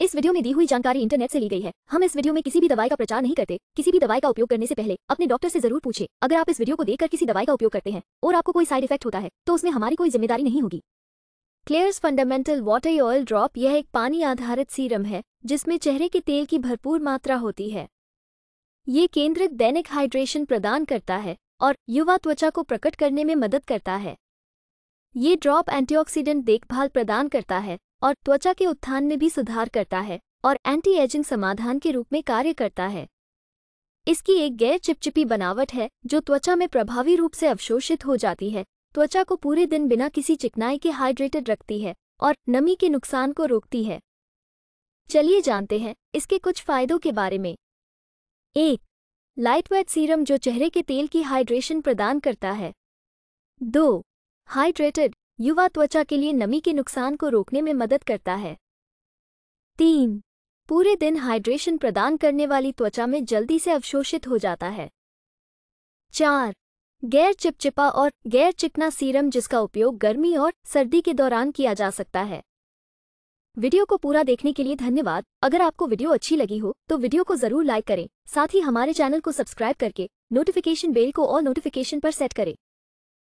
इस वीडियो में दी हुई जानकारी इंटरनेट से ली गई है हम इस वीडियो में किसी भी दवाई का प्रचार नहीं करते किसी भी दवाई का उपयोग करने से पहले अपने डॉक्टर से जरूर पूछे अगर आप इस वीडियो को देखकर किसी दवाई का उपयोग करते हैं और आपको कोई साइड इफेक्ट होता है तो उसमें हमारी कोई जिम्मेदारी नहीं होगी clears fundamental water oil drop यह एक पानी आधारित सीरम है जिसमें चेहरे के तेल की भरपूर मात्रा होती है ये केंद्रित दैनिक हाइड्रेशन प्रदान करता है और युवा त्वचा को प्रकट करने में मदद करता है ये ड्रॉप एंटीऑक्सीडेंट देखभाल प्रदान करता है और त्वचा के उत्थान में भी सुधार करता है और एंटी एजिंग समाधान के रूप में कार्य करता है इसकी एक गैर चिपचिपी बनावट है जो त्वचा में प्रभावी रूप से अवशोषित हो जाती है त्वचा को पूरे दिन बिना किसी चिकनाई के हाइड्रेटेड रखती है और नमी के नुकसान को रोकती है चलिए जानते हैं इसके कुछ फायदों के बारे में एक लाइटवेट सीरम जो चेहरे के तेल की हाइड्रेशन प्रदान करता है दो हाइड्रेटेड युवा त्वचा के लिए नमी के नुकसान को रोकने में मदद करता है तीन पूरे दिन हाइड्रेशन प्रदान करने वाली त्वचा में जल्दी से अवशोषित हो जाता है चार गैर चिपचिपा और गैर चिकना सीरम जिसका उपयोग गर्मी और सर्दी के दौरान किया जा सकता है वीडियो को पूरा देखने के लिए धन्यवाद अगर आपको वीडियो अच्छी लगी हो तो वीडियो को जरूर लाइक करें साथ ही हमारे चैनल को सब्सक्राइब करके नोटिफिकेशन बेल को और नोटिफिकेशन पर सेट करें